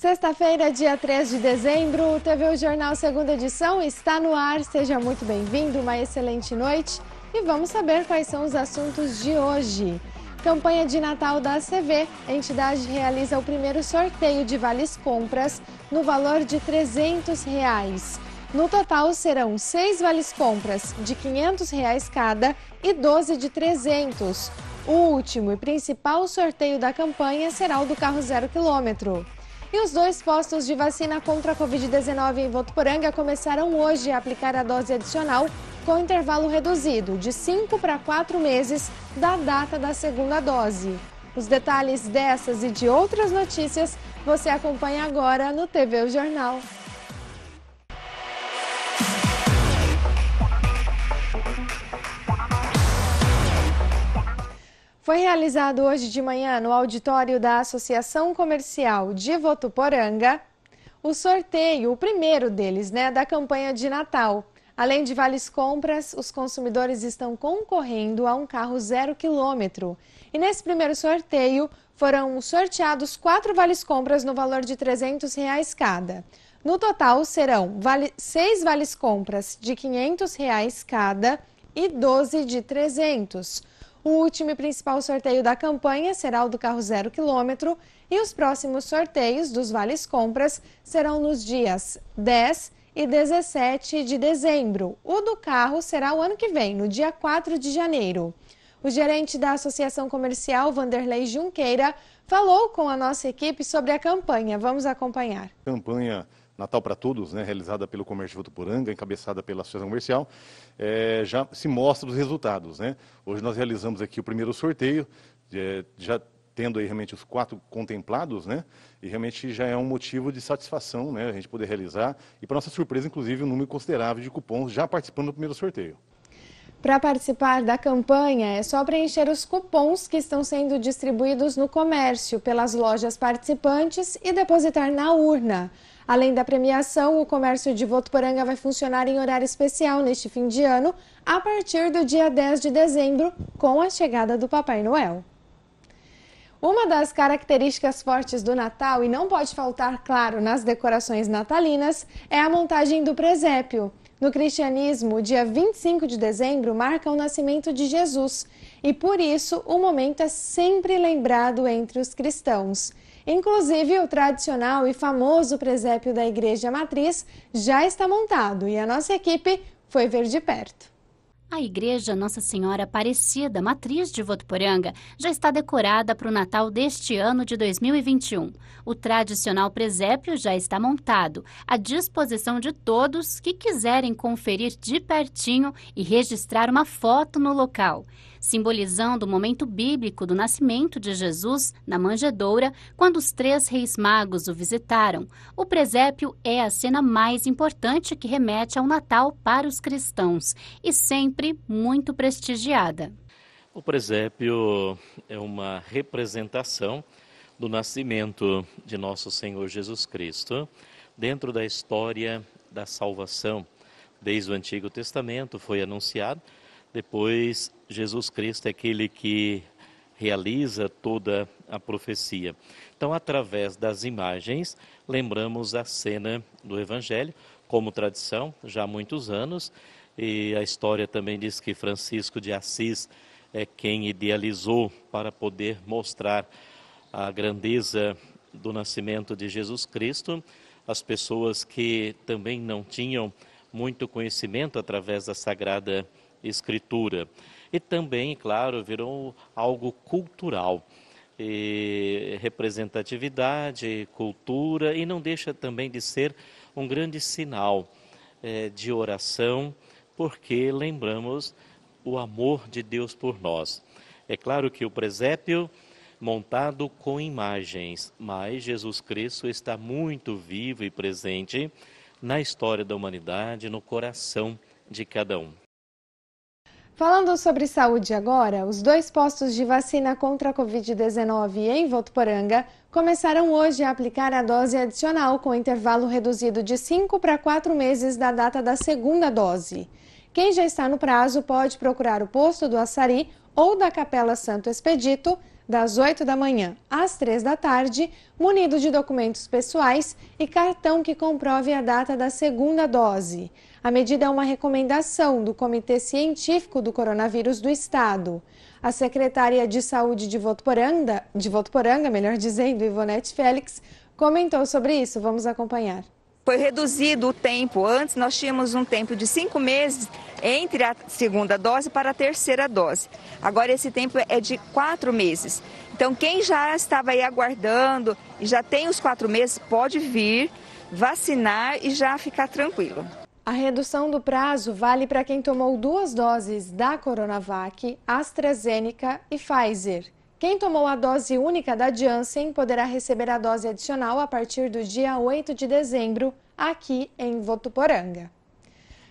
Sexta-feira, dia 3 de dezembro, o TV Jornal Segunda Edição está no ar. Seja muito bem-vindo, uma excelente noite e vamos saber quais são os assuntos de hoje. Campanha de Natal da ACV, a entidade realiza o primeiro sorteio de vales compras no valor de R$ 300. Reais. No total serão seis vales compras de R$ 500 reais cada e 12 de 300. O último e principal sorteio da campanha será o do carro zero quilômetro. E os dois postos de vacina contra a Covid-19 em Votuporanga começaram hoje a aplicar a dose adicional com intervalo reduzido de 5 para 4 meses da data da segunda dose. Os detalhes dessas e de outras notícias você acompanha agora no TV o Jornal. foi realizado hoje de manhã no auditório da Associação Comercial de Votuporanga o sorteio, o primeiro deles, né, da campanha de Natal. Além de vales compras, os consumidores estão concorrendo a um carro zero quilômetro. E nesse primeiro sorteio foram sorteados quatro vales compras no valor de R$ 300 reais cada. No total serão vale, seis vales compras de R$ 500 reais cada e 12 de 300. O último e principal sorteio da campanha será o do carro zero quilômetro e os próximos sorteios dos vales compras serão nos dias 10 e 17 de dezembro. O do carro será o ano que vem, no dia 4 de janeiro. O gerente da Associação Comercial, Vanderlei Junqueira, falou com a nossa equipe sobre a campanha. Vamos acompanhar. Campanha Natal para Todos, né, realizada pelo Comércio Votuporanga, encabeçada pela Associação Comercial, é, já se mostra os resultados. Né? Hoje nós realizamos aqui o primeiro sorteio, é, já tendo aí realmente os quatro contemplados, né? E realmente já é um motivo de satisfação, né? A gente poder realizar. E para nossa surpresa, inclusive, um número considerável de cupons já participando do primeiro sorteio. Para participar da campanha, é só preencher os cupons que estão sendo distribuídos no comércio pelas lojas participantes e depositar na urna. Além da premiação, o comércio de Votuporanga vai funcionar em horário especial neste fim de ano, a partir do dia 10 de dezembro, com a chegada do Papai Noel. Uma das características fortes do Natal, e não pode faltar, claro, nas decorações natalinas, é a montagem do presépio. No cristianismo, o dia 25 de dezembro marca o nascimento de Jesus, e por isso o momento é sempre lembrado entre os cristãos. Inclusive, o tradicional e famoso presépio da Igreja Matriz já está montado e a nossa equipe foi ver de perto. A igreja Nossa Senhora Aparecida, matriz de Votuporanga, já está decorada para o Natal deste ano de 2021. O tradicional presépio já está montado, à disposição de todos que quiserem conferir de pertinho e registrar uma foto no local simbolizando o momento bíblico do nascimento de Jesus na manjedoura, quando os três reis magos o visitaram. O presépio é a cena mais importante que remete ao Natal para os cristãos e sempre muito prestigiada. O presépio é uma representação do nascimento de nosso Senhor Jesus Cristo dentro da história da salvação. Desde o Antigo Testamento foi anunciado depois, Jesus Cristo é aquele que realiza toda a profecia. Então, através das imagens, lembramos a cena do Evangelho, como tradição, já há muitos anos, e a história também diz que Francisco de Assis é quem idealizou para poder mostrar a grandeza do nascimento de Jesus Cristo, as pessoas que também não tinham muito conhecimento através da Sagrada escritura. E também, claro, virou algo cultural. E representatividade, cultura, e não deixa também de ser um grande sinal eh, de oração, porque lembramos o amor de Deus por nós. É claro que o presépio montado com imagens, mas Jesus Cristo está muito vivo e presente na história da humanidade, no coração de cada um. Falando sobre saúde agora, os dois postos de vacina contra a Covid-19 em Votuporanga começaram hoje a aplicar a dose adicional com intervalo reduzido de 5 para 4 meses da data da segunda dose. Quem já está no prazo pode procurar o posto do Açari ou da Capela Santo Expedito das 8 da manhã às 3 da tarde, munido de documentos pessoais e cartão que comprove a data da segunda dose. A medida é uma recomendação do Comitê Científico do Coronavírus do Estado. A secretária de Saúde de Votuporanga, de Votuporanga melhor dizendo, Ivonete Félix, comentou sobre isso. Vamos acompanhar foi reduzido o tempo. Antes nós tínhamos um tempo de cinco meses entre a segunda dose para a terceira dose. Agora esse tempo é de quatro meses. Então quem já estava aí aguardando e já tem os quatro meses pode vir vacinar e já ficar tranquilo. A redução do prazo vale para quem tomou duas doses da Coronavac, AstraZeneca e Pfizer. Quem tomou a dose única da Janssen poderá receber a dose adicional a partir do dia 8 de dezembro, aqui em Votuporanga.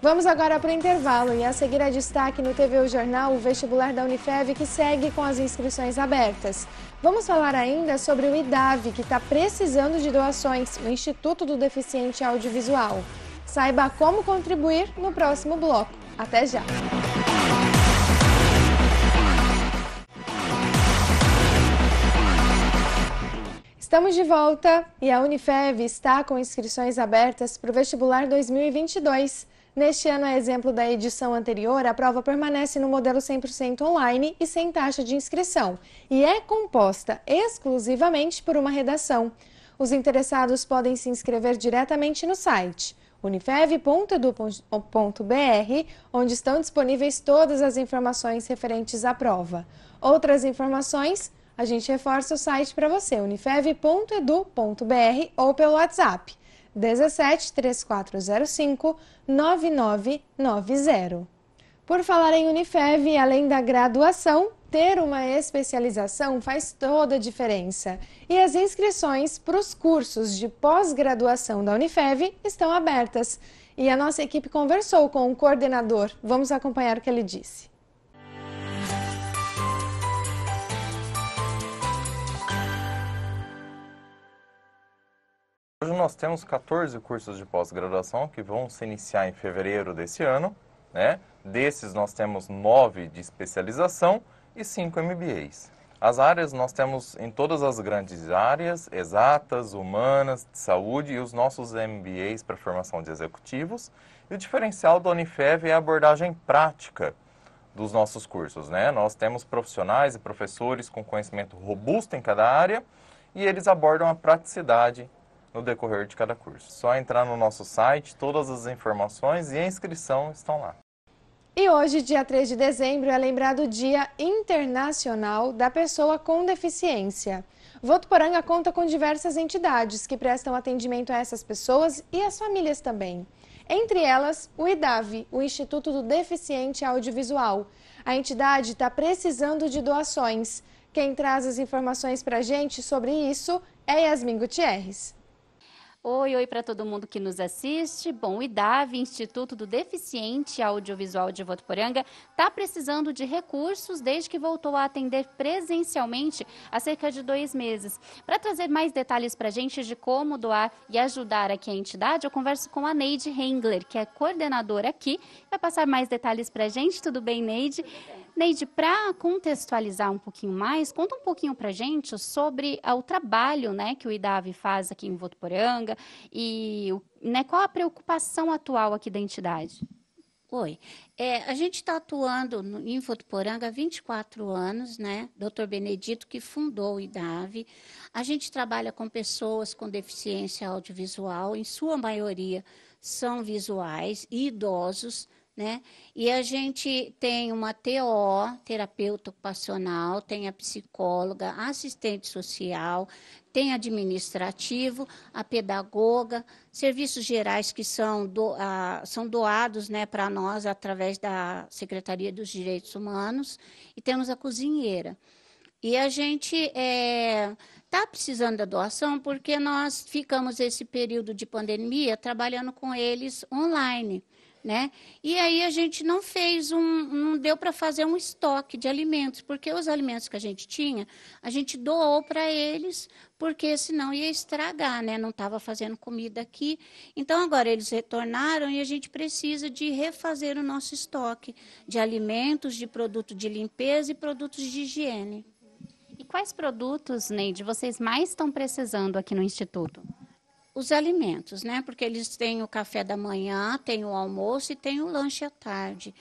Vamos agora para o intervalo e a seguir a destaque no TV o Jornal o vestibular da Unifev que segue com as inscrições abertas. Vamos falar ainda sobre o IDAV, que está precisando de doações, o Instituto do Deficiente Audiovisual. Saiba como contribuir no próximo bloco. Até já! Estamos de volta e a Unifev está com inscrições abertas para o vestibular 2022. Neste ano, a exemplo da edição anterior, a prova permanece no modelo 100% online e sem taxa de inscrição, e é composta exclusivamente por uma redação. Os interessados podem se inscrever diretamente no site unifev.edu.br, onde estão disponíveis todas as informações referentes à prova. Outras informações, a gente reforça o site para você, unifev.edu.br ou pelo WhatsApp 17 3405 9990. Por falar em Unifev, além da graduação, ter uma especialização faz toda a diferença. E as inscrições para os cursos de pós-graduação da Unifev estão abertas. E a nossa equipe conversou com o coordenador. Vamos acompanhar o que ele disse. Hoje nós temos 14 cursos de pós-graduação que vão se iniciar em fevereiro desse ano, né? Desses nós temos nove de especialização e cinco MBAs. As áreas nós temos em todas as grandes áreas, exatas, humanas, de saúde e os nossos MBAs para formação de executivos. E o diferencial da Unifev é a abordagem prática dos nossos cursos, né? Nós temos profissionais e professores com conhecimento robusto em cada área e eles abordam a praticidade no decorrer de cada curso. Só entrar no nosso site, todas as informações e a inscrição estão lá. E hoje, dia 3 de dezembro, é lembrado o Dia Internacional da Pessoa com Deficiência. Votuporanga conta com diversas entidades que prestam atendimento a essas pessoas e as famílias também. Entre elas, o IDAV, o Instituto do Deficiente Audiovisual. A entidade está precisando de doações. Quem traz as informações para a gente sobre isso é Yasmin Gutierrez. Oi, oi para todo mundo que nos assiste. Bom, o IDAV, Instituto do Deficiente Audiovisual de Votuporanga, está precisando de recursos desde que voltou a atender presencialmente há cerca de dois meses. Para trazer mais detalhes para a gente de como doar e ajudar aqui a entidade, eu converso com a Neide Hengler, que é coordenadora aqui, vai passar mais detalhes para a gente. Tudo bem, Neide? Tudo bem. Neide, para contextualizar um pouquinho mais, conta um pouquinho para gente sobre ah, o trabalho né, que o IDAV faz aqui em Votuporanga e né, qual a preocupação atual aqui da entidade. Oi. É, a gente está atuando no, em Votuporanga há 24 anos, né? Dr. Benedito, que fundou o IDAV. A gente trabalha com pessoas com deficiência audiovisual, em sua maioria são visuais e idosos, né? E a gente tem uma TO, terapeuta ocupacional, tem a psicóloga, assistente social, tem administrativo, a pedagoga, serviços gerais que são, do, a, são doados né, para nós através da Secretaria dos Direitos Humanos, e temos a cozinheira. E a gente está é, tá precisando da doação porque nós ficamos esse período de pandemia trabalhando com eles online né? E aí a gente não fez um, não deu para fazer um estoque de alimentos, porque os alimentos que a gente tinha, a gente doou para eles, porque senão ia estragar, né? Não estava fazendo comida aqui. Então agora eles retornaram e a gente precisa de refazer o nosso estoque de alimentos, de produto de limpeza e produtos de higiene. E quais produtos, Neide, vocês mais estão precisando aqui no Instituto? os alimentos, né? Porque eles têm o café da manhã, tem o almoço e tem o lanche à tarde.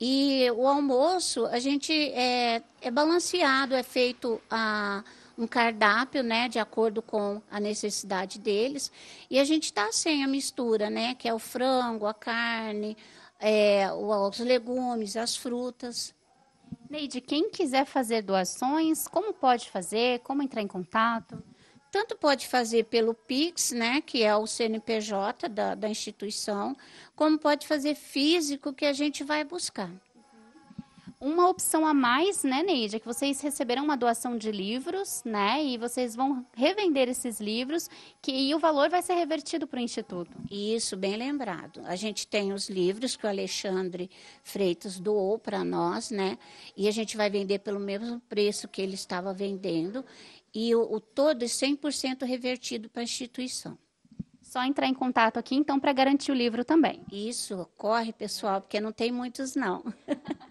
E o almoço, a gente é, é balanceado, é feito a, ah, um cardápio, né, de acordo com a necessidade deles. E a gente está sem assim, a mistura, né, que é o frango, a carne, é, os legumes, as frutas. Neide, quem quiser fazer doações, como pode fazer? Como entrar em contato? tanto pode fazer pelo PIX, né, que é o CNPJ da, da instituição, como pode fazer físico, que a gente vai buscar uma opção a mais, né, Neide, é que vocês receberam uma doação de livros, né, e vocês vão revender esses livros, que e o valor vai ser revertido para o instituto. Isso, bem lembrado. A gente tem os livros que o Alexandre Freitas doou para nós, né, e a gente vai vender pelo mesmo preço que ele estava vendendo, e o, o todo é 100% revertido para a instituição. Só entrar em contato aqui, então, para garantir o livro também. Isso, corre, pessoal, porque não tem muitos, não.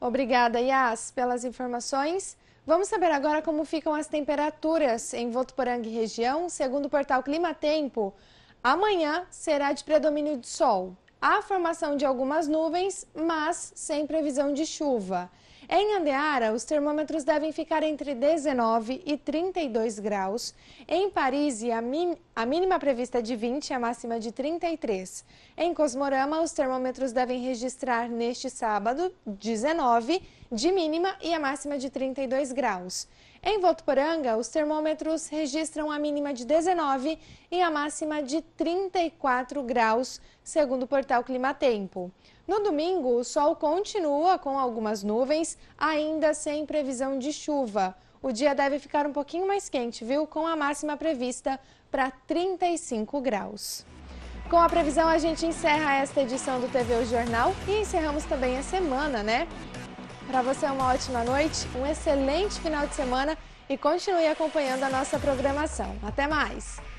Obrigada, Yas, pelas informações. Vamos saber agora como ficam as temperaturas em Votuporanga e região, segundo o portal Climatempo. Amanhã será de predomínio de sol. Há formação de algumas nuvens, mas sem previsão de chuva. Em Andeara, os termômetros devem ficar entre 19 e 32 graus. Em Paris, a, mínima prevista é de 20 e a máxima de 33. Em Cosmorama, os termômetros devem registrar neste sábado 19 de mínima e a máxima de 32 graus. Em Votuporanga, os termômetros registram a mínima de 19 e a máxima de 34 graus, segundo o portal Climatempo. No domingo, o sol continua com algumas nuvens, ainda sem previsão de chuva. O dia deve ficar um pouquinho mais quente, viu? Com a máxima prevista para 35 graus. Com a previsão, a gente encerra esta edição do TV O Jornal e encerramos também a semana, né? Para você, é uma ótima noite, um excelente final de semana e continue acompanhando a nossa programação. Até mais!